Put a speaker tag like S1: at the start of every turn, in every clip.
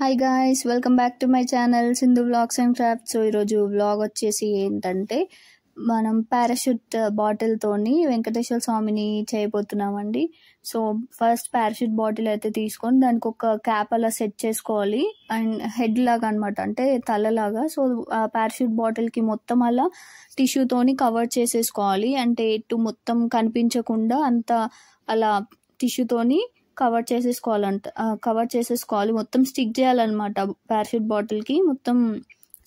S1: hi guys welcome back to my channel Sindhu blogs and crafts ఈరోజు blog వచ్చేసి ఏంటంటే మనం పారాషూట్ బాటిల్తోని uh, వెంకటేశ్వర స్వామిని చేయబోతున్నామండి సో ఫస్ట్ పారాషూట్ బాటిల్ అయితే తీసుకొని దానికి ఒక క్యాప్ అలా సెట్ చేసుకోవాలి అండ్ హెడ్ లాగా అనమాట అంటే తలలాగా సో ఆ పారాషూట్ బాటిల్కి మొత్తం అలా టిష్యూతోని కవర్ చేసేసుకోవాలి అంటే ఇటు మొత్తం కనిపించకుండా అంత అలా టిష్యూతోని కవర్ చేసేసుకోవాలంట కవర్ చేసేసుకోవాలి మొత్తం స్టిక్ చేయాలన్నమాట పారాషూట్ బాటిల్కి మొత్తం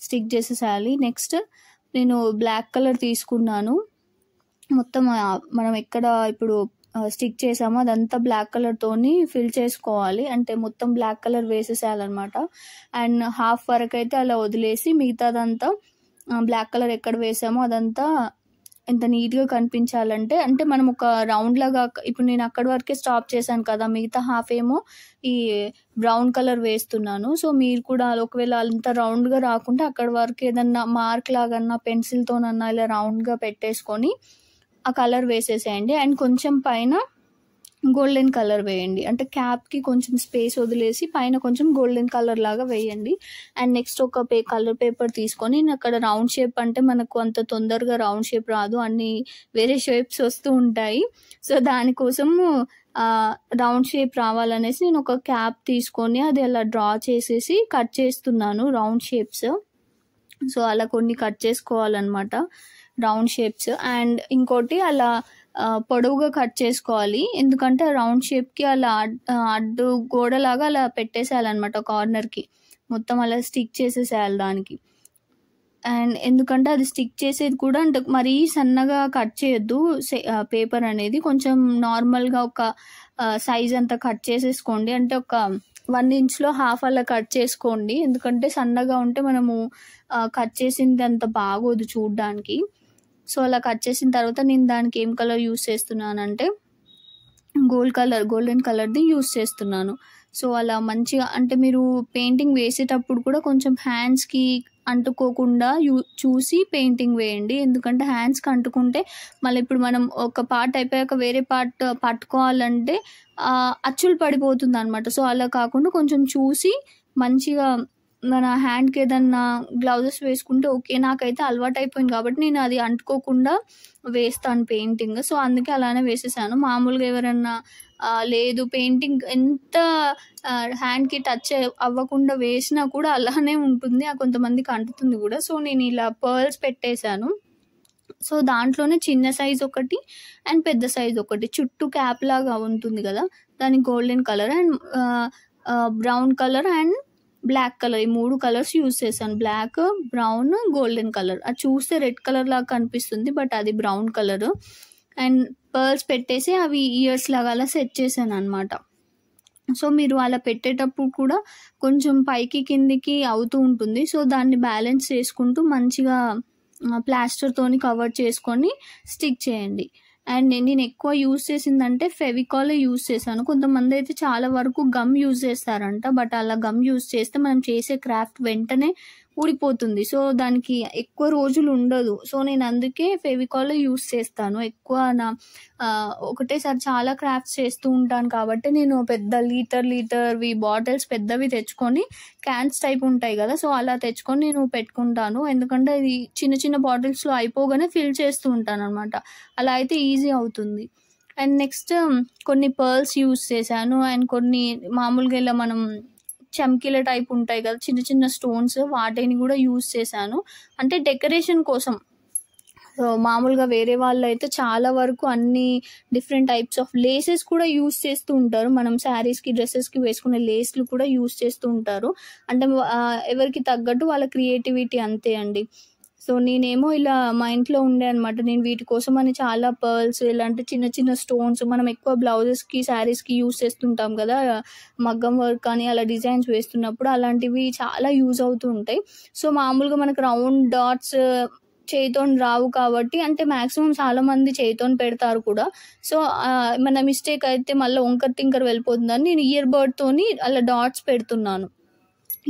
S1: స్టిక్ చేసేసేయాలి నెక్స్ట్ నేను బ్లాక్ కలర్ తీసుకున్నాను మొత్తం మనం ఎక్కడ ఇప్పుడు స్టిక్ చేసామో అదంతా బ్లాక్ కలర్తోని ఫిల్ చేసుకోవాలి అంటే మొత్తం బ్లాక్ కలర్ వేసేసేయాలన్నమాట అండ్ హాఫ్ వరకు అయితే అలా వదిలేసి మిగతాదంతా బ్లాక్ కలర్ ఎక్కడ వేసామో అదంతా ఎంత నీట్గా కనిపించాలంటే అంటే మనం ఒక రౌండ్ లాగా ఇప్పుడు నేను అక్కడి వరకే స్టాప్ చేశాను కదా మిగతా హాఫ్ ఏమో ఈ బ్రౌన్ కలర్ వేస్తున్నాను సో మీరు కూడా ఒకవేళ అంత రౌండ్గా రాకుండా అక్కడి వరకు ఏదన్నా మార్క్ లాగన్నా పెన్సిల్తోనన్నా ఇలా రౌండ్గా పెట్టేసుకొని ఆ కలర్ వేసేసేయండి అండ్ కొంచెం పైన గోల్డెన్ కలర్ వేయండి అంటే క్యాప్కి కొంచెం స్పేస్ వదిలేసి పైన కొంచెం గోల్డెన్ కలర్ లాగా వేయండి అండ్ నెక్స్ట్ ఒక పే కలర్ పేపర్ తీసుకొని అక్కడ రౌండ్ షేప్ అంటే మనకు అంత తొందరగా రౌండ్ షేప్ రాదు అన్ని వేరే షేప్స్ వస్తూ ఉంటాయి సో దానికోసం రౌండ్ షేప్ రావాలనేసి నేను ఒక క్యాప్ తీసుకొని అది అలా డ్రా చేసేసి కట్ చేస్తున్నాను రౌండ్ షేప్స్ సో అలా కొన్ని కట్ చేసుకోవాలన్నమాట రౌండ్ షేప్స్ అండ్ ఇంకోటి అలా పొడవుగా కట్ చేసుకోవాలి ఎందుకంటే రౌండ్ షేప్కి అలా అడ్డు గోడలాగా అలా పెట్టేసేయాలన్నమాట కార్నర్కి మొత్తం అలా స్టిక్ చేసేసేయాలి దానికి అండ్ ఎందుకంటే అది స్టిక్ చేసేది కూడా అంటే మరీ సన్నగా కట్ చేయొద్దు పేపర్ అనేది కొంచెం నార్మల్గా ఒక సైజ్ అంతా కట్ చేసేసుకోండి అంటే ఒక వన్ ఇంచ్లో హాఫ్ అలా కట్ చేసుకోండి ఎందుకంటే సన్నగా ఉంటే మనము కట్ చేసింది అంత బాగోదు చూడడానికి సో అలా కట్ చేసిన తర్వాత నేను దానికి ఏం కలర్ యూస్ చేస్తున్నానంటే గోల్డ్ కలర్ గోల్డెన్ కలర్ది యూస్ చేస్తున్నాను సో అలా మంచిగా అంటే మీరు పెయింటింగ్ వేసేటప్పుడు కూడా కొంచెం హ్యాండ్స్కి అంటుకోకుండా యూ చూసి పెయింటింగ్ వేయండి ఎందుకంటే హ్యాండ్స్కి అంటుకుంటే మళ్ళీ ఇప్పుడు మనం ఒక పార్ట్ అయిపోయాక వేరే పార్ట్ పట్టుకోవాలంటే అచ్చులు పడిపోతుంది అనమాట సో అలా కాకుండా కొంచెం చూసి మంచిగా మన హ్యాండ్కి ఏదన్నా గ్లౌజెస్ వేసుకుంటే ఓకే నాకైతే అలవాటు అయిపోయింది కాబట్టి నేను అది అంటుకోకుండా వేస్తాను పెయింటింగ్ సో అందుకే అలానే వేసేసాను మామూలుగా ఎవరన్నా లేదు పెయింటింగ్ ఎంత హ్యాండ్కి టచ్ అవ్వకుండా వేసినా కూడా అలానే ఉంటుంది ఆ కొంతమందికి అంటుతుంది కూడా సో నేను ఇలా పర్ల్స్ పెట్టేశాను సో దాంట్లోనే చిన్న సైజ్ ఒకటి అండ్ పెద్ద సైజ్ ఒకటి చుట్టూ క్యాప్ లాగా ఉంటుంది కదా దాని golden colour and brown colour and black colour ఈ మూడు కలర్స్ యూస్ చేశాను బ్లాక్ బ్రౌన్ గోల్డెన్ కలర్ అది చూస్తే రెడ్ కలర్ లాగా కనిపిస్తుంది బట్ అది బ్రౌన్ కలర్ అండ్ పర్ల్స్ పెట్టేసి అవి ఇయర్స్ లాగా అలా సెట్ చేశాను అనమాట సో మీరు అలా పెట్టేటప్పుడు కూడా కొంచెం పైకి కిందికి అవుతూ ఉంటుంది సో దాన్ని బ్యాలెన్స్ చేసుకుంటూ మంచిగా ప్లాస్టర్తోని కవర్ చేసుకొని స్టిక్ చేయండి అండ్ నేను ఎక్కువ యూజ్ చేసిందంటే ఫెవికాల్ యూజ్ చేశాను కొంతమంది అయితే చాలా వరకు గమ్ యూజ్ చేస్తారంట బట్ అలా గమ్ యూజ్ చేస్తే మనం చేసే క్రాఫ్ట్ వెంటనే ఊడిపోతుంది సో దానికి ఎక్కువ రోజులు ఉండదు సో నేను అందుకే ఫెవికాల్ యూస్ చేస్తాను ఎక్కువ నా ఒకటేసారి చాలా క్రాఫ్ట్స్ చేస్తూ ఉంటాను కాబట్టి నేను పెద్ద లీటర్ లీటర్వి బాటిల్స్ పెద్దవి తెచ్చుకొని క్యాన్స్ టైప్ ఉంటాయి కదా సో అలా తెచ్చుకొని నేను పెట్టుకుంటాను ఎందుకంటే ఇది చిన్న చిన్న బాటిల్స్లో అయిపోగానే ఫిల్ చేస్తూ ఉంటాను అనమాట అలా అయితే ఈజీ అవుతుంది అండ్ నెక్స్ట్ కొన్ని పర్ల్స్ యూస్ చేశాను అండ్ కొన్ని మామూలుగా ఇలా మనం చమ్కీల టైప్ ఉంటాయి కదా చిన్న చిన్న స్టోన్స్ వాటిని కూడా యూజ్ చేశాను అంటే డెకరేషన్ కోసం మామూలుగా వేరే వాళ్ళు అయితే చాలా వరకు అన్ని డిఫరెంట్ టైప్స్ ఆఫ్ లేసెస్ కూడా యూస్ చేస్తూ ఉంటారు మనం శారీస్కి డ్రెస్సెస్కి వేసుకునే లేస్లు కూడా యూస్ చేస్తూ ఉంటారు అంటే ఎవరికి తగ్గట్టు వాళ్ళ క్రియేటివిటీ అంతే అండి సో నేనేమో ఇలా మా ఇంట్లో ఉండే అనమాట నేను వీటి కోసం అని చాలా పర్ల్స్ ఇలాంటి చిన్న చిన్న స్టోన్స్ మనం ఎక్కువ బ్లౌజెస్కి శారీస్కి యూస్ చేస్తుంటాం కదా మగ్గం వర్క్ అని అలా డిజైన్స్ వేస్తున్నప్పుడు అలాంటివి చాలా యూజ్ అవుతూ ఉంటాయి సో మామూలుగా మనకు రౌండ్ డాట్స్ చేయితోని రావు కాబట్టి అంటే మ్యాక్సిమం చాలా మంది చేయితోని పెడతారు కూడా సో మన మిస్టేక్ అయితే మళ్ళీ వంకర్ తింకర్ వెళ్ళిపోతుందని నేను ఇయర్ బర్డ్తోని అలా డాట్స్ పెడుతున్నాను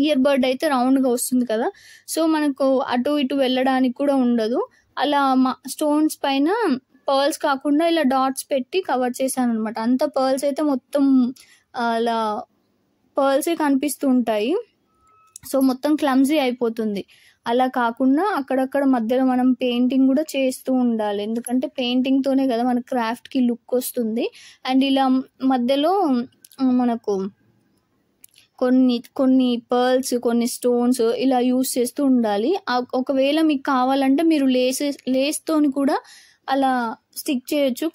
S1: ఇయర్ బర్డ్ అయితే రౌండ్గా వస్తుంది కదా సో మనకు అటు ఇటు వెళ్ళడానికి కూడా ఉండదు అలా మా స్టోన్స్ పైన పర్ల్స్ కాకుండా ఇలా డాట్స్ పెట్టి కవర్ చేశాను అనమాట అంత పర్ల్స్ అయితే మొత్తం అలా పర్ల్సే కనిపిస్తూ ఉంటాయి సో మొత్తం క్లమ్జీ అయిపోతుంది అలా కాకుండా అక్కడక్కడ మధ్యలో మనం పెయింటింగ్ కూడా చేస్తూ ఉండాలి ఎందుకంటే పెయింటింగ్తోనే కదా మన క్రాఫ్ట్కి లుక్ వస్తుంది అండ్ ఇలా మధ్యలో మనకు కొన్ని కొన్ని పర్ల్స్ కొన్ని స్టోన్స్ ఇలా యూస్ చేస్తూ ఉండాలి ఒకవేళ మీకు కావాలంటే మీరు లేస్ లేస్తోని కూడా అలా స్టిక్ చేయొచ్చు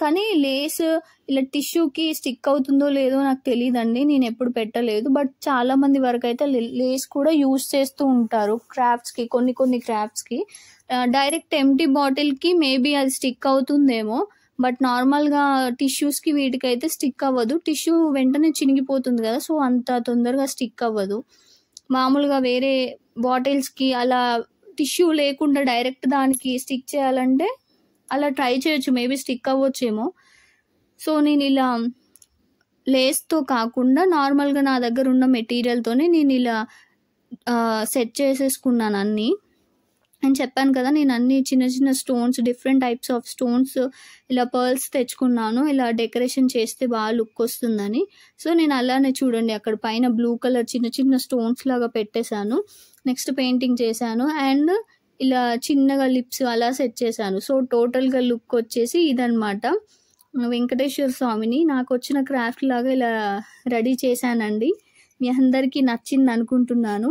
S1: కానీ లేస్ ఇలా టిష్యూకి స్టిక్ అవుతుందో లేదో నాకు తెలియదండి నేను ఎప్పుడు పెట్టలేదు బట్ చాలా మంది వరకు అయితే లేస్ కూడా యూస్ చేస్తూ ఉంటారు క్రాఫ్ట్స్కి కొన్ని కొన్ని క్రాఫ్ట్స్కి డైరెక్ట్ ఎంటీ బాటిల్కి మేబీ అది స్టిక్ అవుతుందేమో బట్ నార్మల్గా టిష్యూస్కి వీటికైతే స్టిక్ అవ్వదు టిష్యూ వెంటనే చినిగిపోతుంది కదా సో అంత తొందరగా స్టిక్ అవ్వదు మామూలుగా వేరే బాటిల్స్కి అలా టిష్యూ లేకుండా డైరెక్ట్ దానికి స్టిక్ చేయాలంటే అలా ట్రై చేయొచ్చు మేబీ స్టిక్ అవ్వచ్చేమో సో నేను ఇలా లేస్తో కాకుండా నార్మల్గా నా దగ్గర ఉన్న మెటీరియల్తోనే నేను ఇలా సెట్ చేసేసుకున్నాను అన్నీ నేను చెప్పాను కదా నేను అన్ని చిన్న చిన్న stones different types of stones ఇలా పర్ల్స్ తెచ్చుకున్నాను ఇలా డెకరేషన్ చేస్తే బాగా లుక్ వస్తుందని సో నేను అలానే చూడండి అక్కడ పైన బ్లూ కలర్ చిన్న చిన్న స్టోన్స్ లాగా పెట్టేశాను నెక్స్ట్ పెయింటింగ్ చేశాను అండ్ ఇలా చిన్నగా లిప్స్ అలా సెట్ చేశాను సో టోటల్గా లుక్ వచ్చేసి ఇదనమాట వెంకటేశ్వర స్వామిని నాకు వచ్చిన క్రాఫ్ట్ లాగా ఇలా రెడీ చేశానండి మీ అందరికీ నచ్చింది అనుకుంటున్నాను